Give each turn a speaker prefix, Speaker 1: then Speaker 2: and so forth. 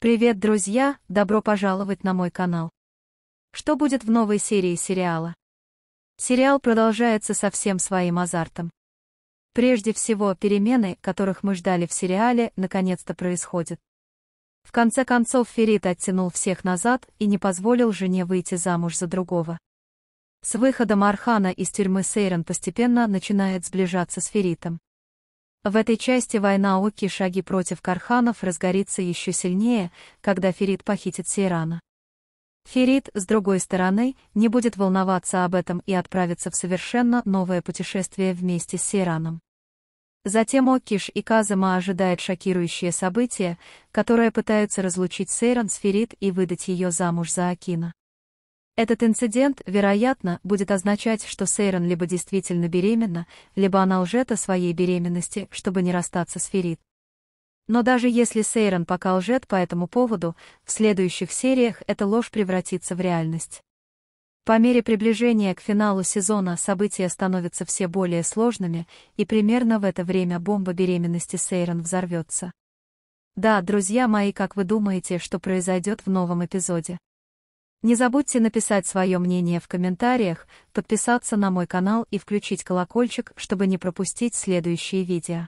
Speaker 1: Привет, друзья! Добро пожаловать на мой канал. Что будет в новой серии сериала? Сериал продолжается со всем своим азартом. Прежде всего, перемены, которых мы ждали в сериале, наконец-то происходят. В конце концов, Ферит оттянул всех назад и не позволил жене выйти замуж за другого. С выходом Архана из тюрьмы Сейрон постепенно начинает сближаться с Феритом. В этой части война Оки шаги против Карханов разгорится еще сильнее, когда Ферид похитит Сейрана. Ферид, с другой стороны, не будет волноваться об этом и отправится в совершенно новое путешествие вместе с Сейраном. Затем Окиш и Казама ожидают шокирующее событие, которое пытаются разлучить Сейран с Ферид и выдать ее замуж за Акина. Этот инцидент, вероятно, будет означать, что Сейрон либо действительно беременна, либо она лжет о своей беременности, чтобы не расстаться с Ферит. Но даже если Сейрон пока лжет по этому поводу, в следующих сериях эта ложь превратится в реальность. По мере приближения к финалу сезона события становятся все более сложными, и примерно в это время бомба беременности Сейрон взорвется. Да, друзья мои, как вы думаете, что произойдет в новом эпизоде? Не забудьте написать свое мнение в комментариях, подписаться на мой канал и включить колокольчик, чтобы не пропустить следующие видео.